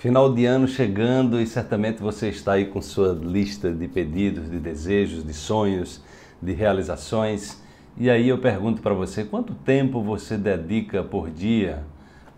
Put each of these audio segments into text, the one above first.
Final de ano chegando e certamente você está aí com sua lista de pedidos, de desejos, de sonhos, de realizações. E aí eu pergunto para você, quanto tempo você dedica por dia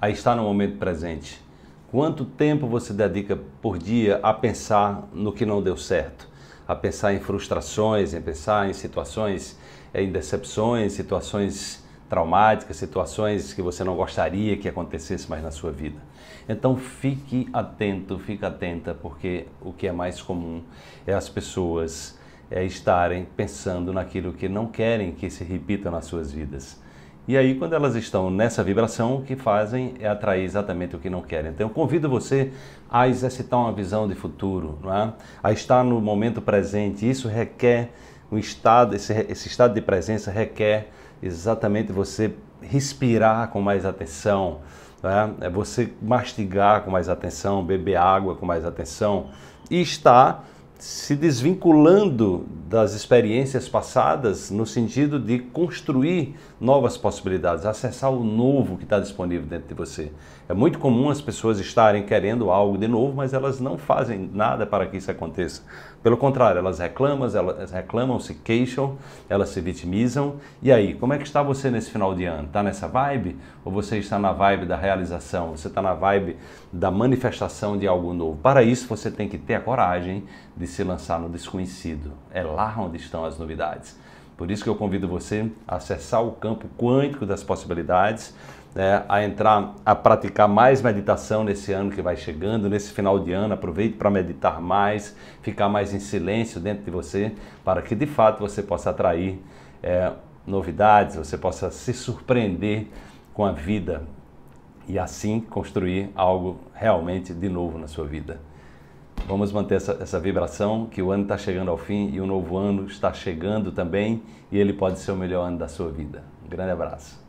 a estar no momento presente? Quanto tempo você dedica por dia a pensar no que não deu certo? A pensar em frustrações, em pensar em situações, em decepções, situações traumáticas, situações que você não gostaria que acontecesse mais na sua vida. Então fique atento, fique atenta, porque o que é mais comum é as pessoas é, estarem pensando naquilo que não querem que se repita nas suas vidas. E aí, quando elas estão nessa vibração, o que fazem é atrair exatamente o que não querem. Então, eu convido você a exercitar uma visão de futuro, é? a estar no momento presente. Isso requer um estado, esse, esse estado de presença requer exatamente você respirar com mais atenção, né? é você mastigar com mais atenção, beber água com mais atenção e estar se desvinculando das experiências passadas no sentido de construir novas possibilidades, acessar o novo que está disponível dentro de você. É muito comum as pessoas estarem querendo algo de novo, mas elas não fazem nada para que isso aconteça. Pelo contrário, elas reclamam, elas reclamam, se queixam, elas se vitimizam. E aí, como é que está você nesse final de ano? Está nessa vibe? Ou você está na vibe da realização? Você está na vibe da manifestação de algo novo? Para isso, você tem que ter a coragem de se lançar no desconhecido. É lá onde estão as novidades. Por isso que eu convido você a acessar o campo quântico das possibilidades, né, a entrar, a praticar mais meditação nesse ano que vai chegando, nesse final de ano. Aproveite para meditar mais, ficar mais em silêncio dentro de você, para que de fato você possa atrair é, novidades, você possa se surpreender com a vida e assim construir algo realmente de novo na sua vida. Vamos manter essa, essa vibração que o ano está chegando ao fim e o novo ano está chegando também e ele pode ser o melhor ano da sua vida. Um grande abraço.